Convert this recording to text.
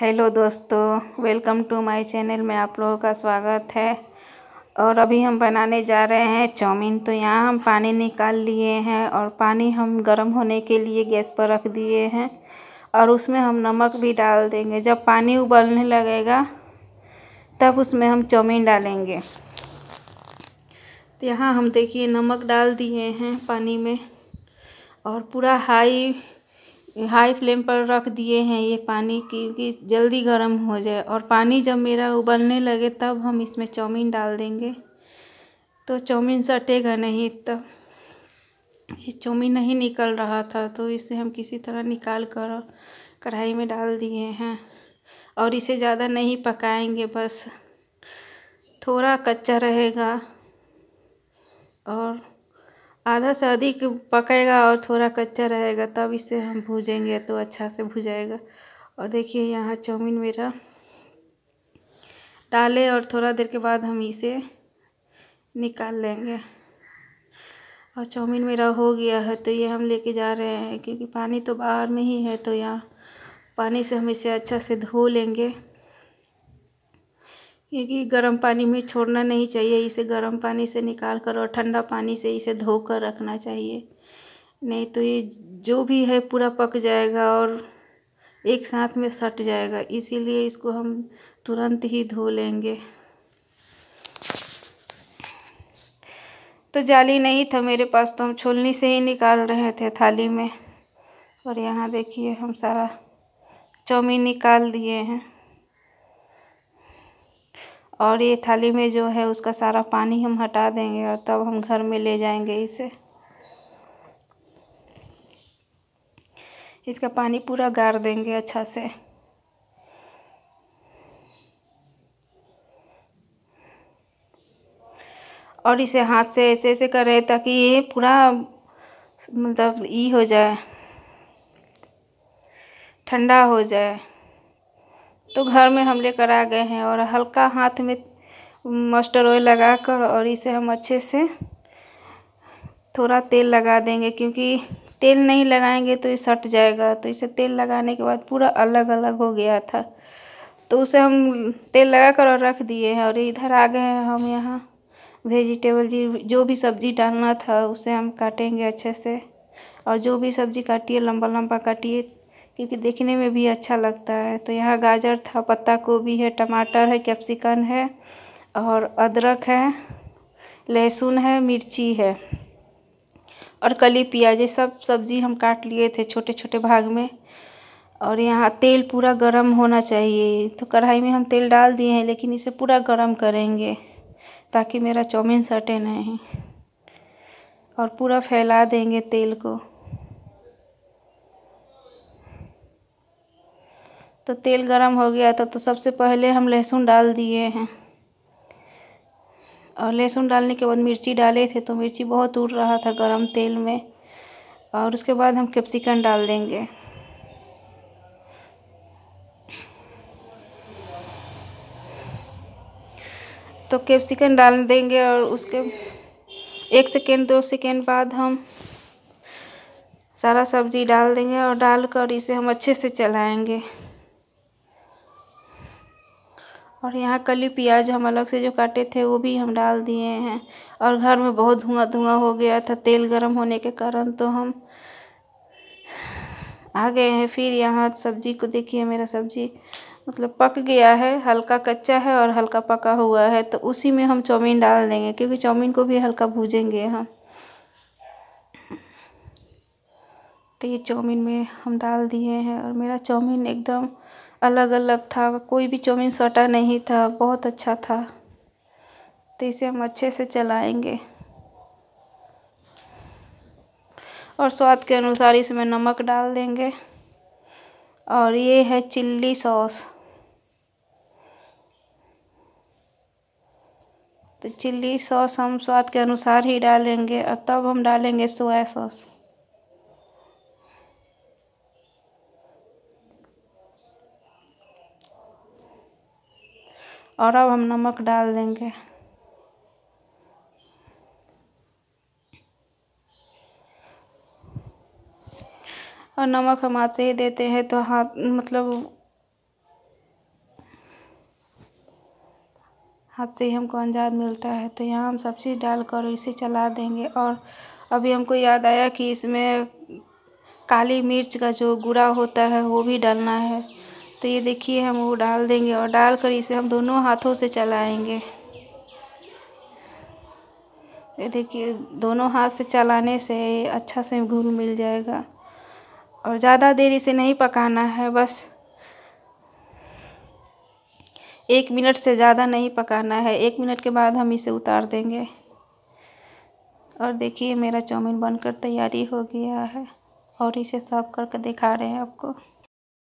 hello दोस्तों welcome to my channel में आप लोगों का स्वागत है और अभी हम बनाने जा रहे हैं चाउमीन तो यहाँ हम पानी निकाल लिए हैं और पानी हम गर्म होने के लिए गैस पर रख दिए हैं और उसमें हम नमक भी डाल देंगे जब पानी उबलने लगेगा तब उसमें हम चाउमीन डालेंगे तो यहाँ हम देखिए नमक डाल दिए हैं पानी में और पूरा हाई हाई फ्लेम पर रख दिए हैं ये पानी क्योंकि जल्दी गर्म हो जाए और पानी जब मेरा उबलने लगे तब हम इसमें चाउमीन डाल देंगे तो चाउमीन सटेगा नहीं तब तो ये चाउमीन नहीं निकल रहा था तो इसे हम किसी तरह निकाल कर कढ़ाई में डाल दिए हैं और इसे ज़्यादा नहीं पकाएंगे बस थोड़ा कच्चा रहेगा और आधा से अधिक पकेगा और थोड़ा कच्चा रहेगा तब इसे हम भूजेंगे तो अच्छा से भूजाएगा और देखिए यहाँ चाउमीन मेरा डाले और थोड़ा देर के बाद हम इसे निकाल लेंगे और चाउमीन मेरा हो गया है तो ये हम लेके जा रहे हैं क्योंकि पानी तो बाहर में ही है तो यहाँ पानी से हम इसे अच्छा से धो लेंगे क्योंकि गर्म पानी में छोड़ना नहीं चाहिए इसे गर्म पानी से निकाल कर और ठंडा पानी से इसे धो कर रखना चाहिए नहीं तो ये जो भी है पूरा पक जाएगा और एक साथ में सट जाएगा इसीलिए इसको हम तुरंत ही धो लेंगे तो जाली नहीं था मेरे पास तो हम छोलनी से ही निकाल रहे थे थाली में और यहाँ देखिए हम सारा चाउमीन निकाल दिए हैं और ये थाली में जो है उसका सारा पानी हम हटा देंगे और तब हम घर में ले जाएंगे इसे इसका पानी पूरा गाड़ देंगे अच्छा से और इसे हाथ से ऐसे ऐसे करें ताकि ये पूरा मतलब ई हो जाए ठंडा हो जाए तो घर में हम लेकर आ गए हैं और हल्का हाथ में मस्टर्ड ऑयल लगा कर और इसे हम अच्छे से थोड़ा तेल लगा देंगे क्योंकि तेल नहीं लगाएंगे तो ये सट जाएगा तो इसे तेल लगाने के बाद पूरा अलग अलग हो गया था तो उसे हम तेल लगा कर और रख दिए हैं और इधर आ गए हैं हम यहाँ वेजिटेबल जी जो भी सब्ज़ी डालना था उसे हम काटेंगे अच्छे से और जो भी सब्ज़ी काटिए लंबा लंबा काटिए क्योंकि देखने में भी अच्छा लगता है तो यहाँ गाजर था पत्ता गोभी है टमाटर है कैप्सिकन है और अदरक है लहसुन है मिर्ची है और कली प्याज ये सब सब्ज़ी हम काट लिए थे छोटे छोटे भाग में और यहाँ तेल पूरा गरम होना चाहिए तो कढ़ाई में हम तेल डाल दिए हैं लेकिन इसे पूरा गरम करेंगे ताकि मेरा चाउमीन सटे नहीं और पूरा फैला देंगे तेल को तो तेल गरम हो गया था तो सबसे पहले हम लहसुन डाल दिए हैं और लहसुन डालने के बाद मिर्ची डाले थे तो मिर्ची बहुत उड़ रहा था गरम तेल में और उसके बाद हम कैप्सिकम डाल देंगे तो कैप्सिकम डाल देंगे और उसके एक सेकेंड दो सेकेंड बाद हम सारा सब्ज़ी डाल देंगे और डालकर इसे हम अच्छे से चलाएंगे और यहाँ कली प्याज हम अलग से जो काटे थे वो भी हम डाल दिए हैं और घर में बहुत धुआं धुआं हो गया था तेल गर्म होने के कारण तो हम आ गए हैं फिर यहाँ सब्जी को देखिए मेरा सब्जी मतलब पक गया है हल्का कच्चा है और हल्का पका हुआ है तो उसी में हम चाउमीन डाल देंगे क्योंकि चाउमीन को भी हल्का भूजेंगे हम तो ये चाउमीन में हम डाल दिए हैं और मेरा चाउमीन एकदम अलग अलग था कोई भी चौमिन सटा नहीं था बहुत अच्छा था तो इसे हम अच्छे से चलाएंगे और स्वाद के अनुसार इसमें नमक डाल देंगे और ये है चिल्ली सॉस तो चिल्ली सॉस हम स्वाद के अनुसार ही डालेंगे और तब हम डालेंगे सोया सॉस और अब हम नमक डाल देंगे और नमक हम हाथ से ही देते हैं तो हाथ मतलब हाथ से ही हमको अंजाद मिलता है तो यहाँ हम सब चीज़ डालकर इसे चला देंगे और अभी हमको याद आया कि इसमें काली मिर्च का जो गुड़ा होता है वो भी डालना है तो ये देखिए हम वो डाल देंगे और डाल कर इसे हम दोनों हाथों से चलाएंगे ये देखिए दोनों हाथ से चलाने से अच्छा से घुल मिल जाएगा और ज़्यादा देर इसे नहीं पकाना है बस एक मिनट से ज़्यादा नहीं पकाना है एक मिनट के बाद हम इसे उतार देंगे और देखिए मेरा चाउमीन बनकर तैयारी हो गया है और इसे सर्व करके दिखा रहे हैं आपको